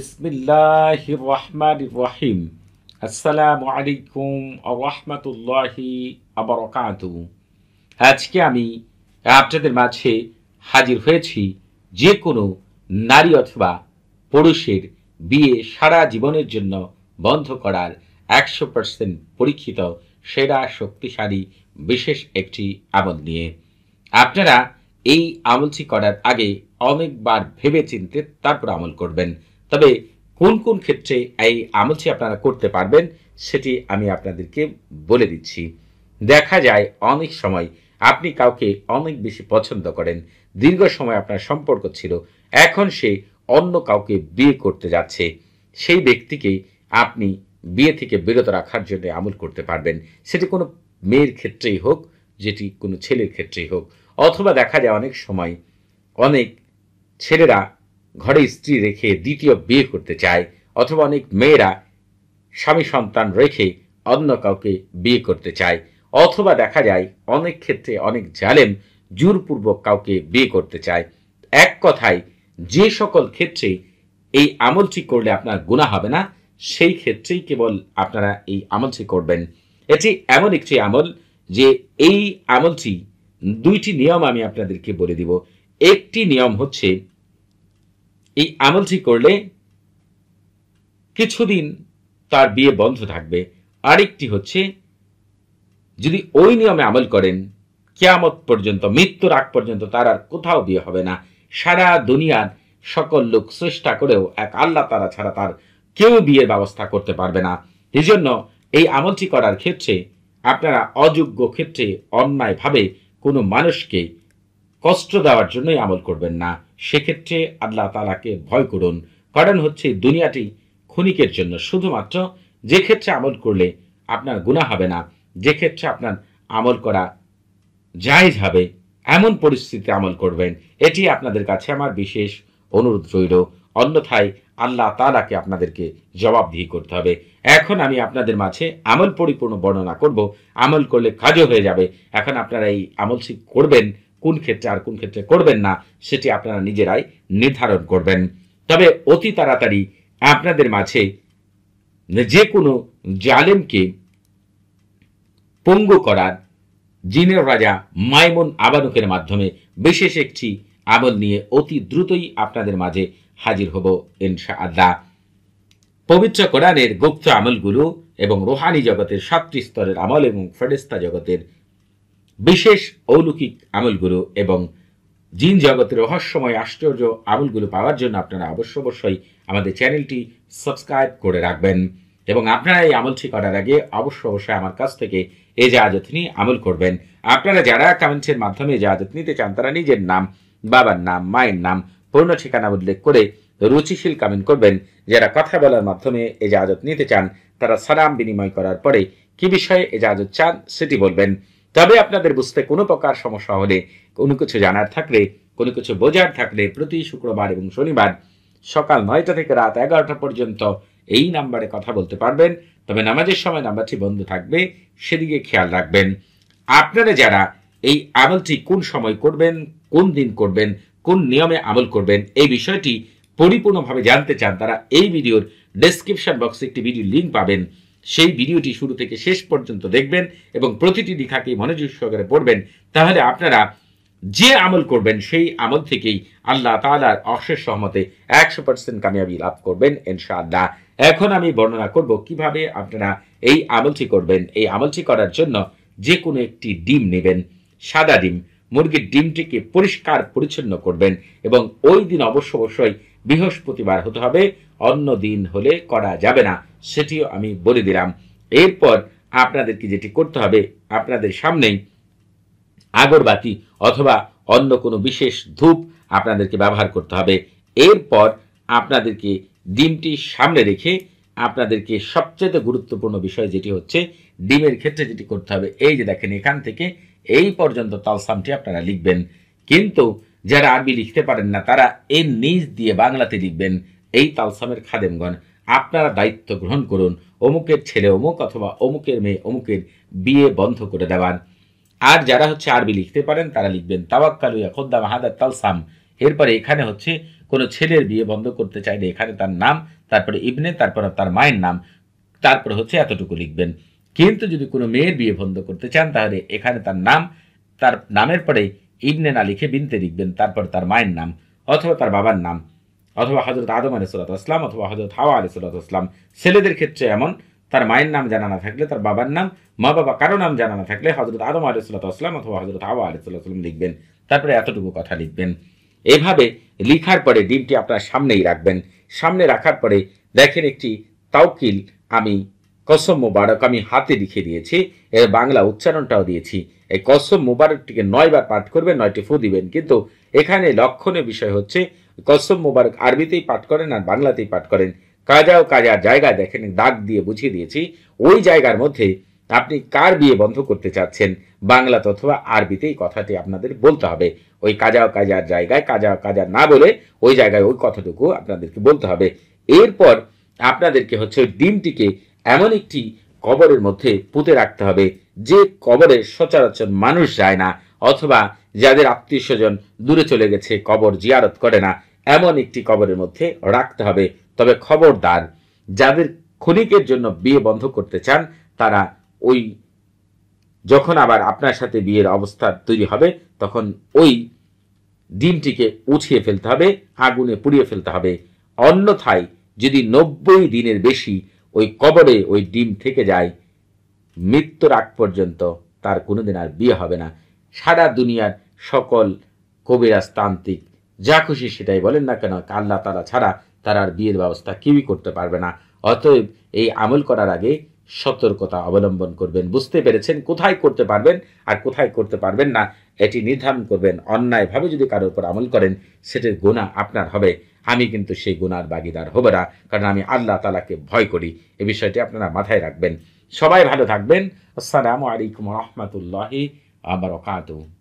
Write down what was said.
বিসমিল্লাহ রহমান রহিম আসসালামু আলাইকুম রহমতুল্লাহি আবরকাত আজকে আমি আপনাদের মাঝে হাজির হয়েছি যে কোনো নারী অথবা পুরুষের বিয়ে সারা জীবনের জন্য বন্ধ করার একশো পার্সেন্ট পরীক্ষিত সেরা শক্তিশালী বিশেষ একটি আমল নিয়ে আপনারা এই আমলটি করার আগে অনেকবার ভেবে চিনতে তারপর আমল করবেন তবে কোন কোন ক্ষেত্রে এই আমলটি আপনারা করতে পারবেন সেটি আমি আপনাদেরকে বলে দিচ্ছি দেখা যায় অনেক সময় আপনি কাউকে অনেক বেশি পছন্দ করেন দীর্ঘ সময় আপনার সম্পর্ক ছিল এখন সে অন্য কাউকে বিয়ে করতে যাচ্ছে সেই ব্যক্তিকে আপনি বিয়ে থেকে বিরত রাখার জন্য আমল করতে পারবেন সেটি কোনো মেয়ের ক্ষেত্রেই হোক যেটি কোনো ছেলের ক্ষেত্রেই হোক অথবা দেখা যায় অনেক সময় অনেক ছেলেরা ঘরে স্ত্রী রেখে দ্বিতীয় বিয়ে করতে চায় অথবা অনেক মেয়েরা স্বামী সন্তান রেখে অন্য কাউকে বিয়ে করতে চায় অথবা দেখা যায় অনেক ক্ষেত্রে অনেক জালেম জোরপূর্বক কাউকে বিয়ে করতে চায় এক কথায় যে সকল ক্ষেত্রে এই আমলটি করলে আপনার গুণা হবে না সেই ক্ষেত্রেই কেবল আপনারা এই আমলটি করবেন এটি এমন একটি আমল যে এই আমলটি দুইটি নিয়ম আমি আপনাদেরকে বলে দিব একটি নিয়ম হচ্ছে এই আমলটি করলে কিছুদিন তার বিয়ে বন্ধ থাকবে আরেকটি হচ্ছে যদি ওই নিয়মে আমল করেন কেয়ামত পর্যন্ত মৃত্যুর আগ পর্যন্ত তার আর কোথাও বিয়ে হবে না সারা দুনিয়ার সকল লোক চেষ্টা করেও এক আল্লাহ তারা ছাড়া তার কেউ বিয়ের ব্যবস্থা করতে পারবে না এই জন্য এই আমলটি করার ক্ষেত্রে আপনারা অযোগ্য ক্ষেত্রে অন্যায়ভাবে কোনো মানুষকে কষ্ট দেওয়ার জন্যই আমল করবেন না সেক্ষেত্রে আল্লাহ তালাকে ভয় করুন কারণ হচ্ছে দুনিয়াটি ক্ষণিকের জন্য শুধুমাত্র যে ক্ষেত্রে আমল করলে আপনার গুণা হবে না যে ক্ষেত্রে আপনার আমল করা জায়জ হবে এমন পরিস্থিতিতে আমল করবেন এটি আপনাদের কাছে আমার বিশেষ অনুরোধ রইল অন্যথায় আল্লাহ তালাকে আপনাদেরকে জবাবদিহি করতে হবে এখন আমি আপনাদের মাঝে আমল পরিপূর্ণ বর্ণনা করব আমল করলে কাজও হয়ে যাবে এখন আপনারা এই আমল করবেন কোন ক্ষেত্রে আর কোন ক্ষেত্রে করবেন না সেটি আপনারা নিজেরাই নির্ধারণ করবেন তবে অতি তাড়াতাড়ি আপনাদের মাঝে যে কোনো জালেমকে পঙ্গু করার জিনের রাজা মাইমন আবানুকের মাধ্যমে বিশেষ একটি আমল নিয়ে অতি দ্রুতই আপনাদের মাঝে হাজির হব ইনশা আদা পবিত্র কোরআনের গুপ্ত আমলগুলো এবং রোহানি জগতের সাতটি স্তরের আমল এবং ফেরেস্তা জগতের বিশেষ অলৌকিক আমলগুলো এবং জিন জগতের রহস্যময় আশ্চর্য আমলগুলো পাওয়ার জন্য আপনারা অবশ্য অবশ্যই আমাদের চ্যানেলটি সাবস্ক্রাইব করে রাখবেন এবং আপনারা এই আমলটি করার আগে অবশ্য অবশ্যই আমার কাছ থেকে এই জাহাজত নিয়ে আমল করবেন আপনারা যারা কমেন্টের মাধ্যমে জাহাজত নিতে চান তারা নিজের নাম বাবার নাম মায়ের নাম পূর্ণ ঠিকানা উল্লেখ করে রুচিশীল কমেন্ট করবেন যারা কথা বলার মাধ্যমে এ জাহাজত নিতে চান তারা সালাম বিনিময় করার পরে কি বিষয়ে এজাজত চান সেটি বলবেন তবে আপনাদের বুঝতে কোনো প্রকার সমস্যা হলে কোনো কিছু জানার থাকলে কোনো কিছু বোঝার থাকলে প্রতি শুক্রবার এবং শনিবার সকাল নয়টা থেকে রাত এগারোটা পর্যন্ত এই নাম্বারে কথা বলতে পারবেন তবে নামাজের সময় নাম্বারটি বন্ধ থাকবে সেদিকে খেয়াল রাখবেন আপনারা যারা এই আমলটি কোন সময় করবেন কোন দিন করবেন কোন নিয়মে আমল করবেন এই বিষয়টি পরিপূর্ণভাবে জানতে চান তারা এই ভিডিওর ডেসক্রিপশন বক্সে একটি ভিডিও লিঙ্ক পাবেন সেই ভিডিওটি শুরু থেকে শেষ পর্যন্ত দেখবেন এবং প্রতিটি দিঘাকে মনোযোগ সহকারে পড়বেন তাহলে আপনারা যে আমল করবেন সেই আমল থেকেই আল্লাহ তালার অশেষ সহমতে একশো পার্সেন্ট কামিয়াবি লাভ করবেন ইনশাআল্লাহ এখন আমি বর্ণনা করব কিভাবে আপনারা এই আমলটি করবেন এই আমলটি করার জন্য যে কোনো একটি ডিম নেবেন সাদা ডিম মুরগির ডিমটিকে পরিষ্কার পরিচ্ছন্ন করবেন এবং ওই দিন অবশ্য অবশ্যই বৃহস্পতিবার হতে হবে অন্য দিন হলে করা যাবে না সেটিও আমি বলে দিলাম এরপর আপনাদেরকে যেটি করতে হবে আপনাদের সামনেই আগরবাতি অথবা অন্য কোনো বিশেষ ধূপ আপনাদেরকে ব্যবহার করতে হবে এরপর আপনাদেরকে ডিমটি সামনে রেখে আপনাদেরকে সবচেয়ে গুরুত্বপূর্ণ বিষয় যেটি হচ্ছে ডিমের ক্ষেত্রে যেটি করতে হবে এই যে দেখেন এখান থেকে এই পর্যন্ত তালসামটি আপনারা লিখবেন কিন্তু যারা আরবি লিখতে পারেন না তারা এর নিজ দিয়ে বাংলাতে লিখবেন এই তালসামের খাদেমগণ আপনারা দায়িত্ব গ্রহণ করুন অমুকের ছেলে অমুক অথবা অমুকের মেয়ে অমুকের বিয়ে বন্ধ করে দেওয়ান আর যারা হচ্ছে আরবি লিখতে পারেন তারা লিখবেন তাওয়াক্কালুয়া খোদ্দা মাহাদা তালসাম এরপরে এখানে হচ্ছে কোনো ছেলের বিয়ে বন্ধ করতে চাইলে এখানে তার নাম তারপরে ইবনে তারপর তার মায়ের নাম তারপরে হচ্ছে এতটুকু লিখবেন কিন্তু যদি কোনো মেয়ের বিয়ে বন্ধ করতে চান তাহলে এখানে তার নাম তার নামের পরে ইবনে না লিখে বিনতে লিখবেন তারপর তার মায়ের নাম অথবা তার বাবার নাম অথবা হজরত আদম আলী সাল্লাহ আসলাম অথবা হজরত হাওয়া আলী সাল্লাহ আসলাম ছেলেদের ক্ষেত্রে এমন তার মায়ের নাম জানা না থাকলে তার বাবার নাম মা বাবা কারো নাম জানা না থাকলে হজরত আদম আলী সাল্লাহ আসলাম অথবা হজরত হাওয়া আলী সাল্লাহ আসলাম লিখবেন তারপরে এতটুকু কথা লিখবেন এভাবে লিখার পরে ডিমটি আপনার সামনেই রাখবেন সামনে রাখার পরে দেখেন একটি তাওকিল আমি কসম মুবারক আমি হাতে লিখে দিয়েছি এর বাংলা উচ্চারণটাও দিয়েছি এই কসম মুবারকটিকে নয়বার পাঠ করবেন নয়টি ফু দিবেন কিন্তু এখানে লক্ষণীয় বিষয় হচ্ছে কসম মোবারক আরবিতেই পাঠ করেন আর বাংলাতেই পাঠ করেন কাজা ও কাজা জায়গা দেখেন দাগ দিয়ে বুঝিয়ে দিয়েছি ওই জায়গার মধ্যে আপনি কার বিয়ে বন্ধ করতে চাচ্ছেন বাংলা অথবা আরবিতে এই কথাটি আপনাদের বলতে হবে ওই কাজা কাজার জায়গায় কাজা কাজা না বলে ওই জায়গায় ওই কথাটুকু আপনাদেরকে বলতে হবে এরপর আপনাদেরকে হচ্ছে ওই ডিমটিকে এমন একটি কবরের মধ্যে পুঁতে রাখতে হবে যে কবরে সচরাচর মানুষ যায় না অথবা যাদের আত্মীয় স্বজন দূরে চলে গেছে কবর জিয়ারত করে না এমন একটি কবরের মধ্যে রাখতে হবে তবে খবরদার যাদের ক্ষণিকের জন্য বিয়ে বন্ধ করতে চান তারা ওই যখন আবার আপনার সাথে বিয়ের অবস্থা তৈরি হবে তখন ওই ডিমটিকে উঠিয়ে ফেলতে হবে আগুনে পুড়িয়ে ফেলতে হবে অন্যথায় যদি নব্বই দিনের বেশি ওই কবরে ওই ডিম থেকে যায় মৃত্যুর আগ পর্যন্ত তার কোনোদিন আর বিয়ে হবে না সারা দুনিয়ার সকল কবিরাজতান্ত্রিক যা খুশি সেটাই বলেন না কেন আল্লাহ তালা ছাড়া তার আর বিয়ের ব্যবস্থা কেউই করতে পারবে না অতএব এই আমল করার আগে সতর্কতা অবলম্বন করবেন বুঝতে পেরেছেন কোথায় করতে পারবেন আর কোথায় করতে পারবেন না এটি নির্ধারণ করবেন অন্যায়ভাবে যদি কারোর উপর আমল করেন সেটির গোনা আপনার হবে আমি কিন্তু সেই গুণার বাগিদার হব না কারণ আমি আল্লাহ তালাকে ভয় করি এ বিষয়টি আপনারা মাথায় রাখবেন সবাই ভালো থাকবেন আসসালামু আলাইকুম রহমতুল্লাহি আবার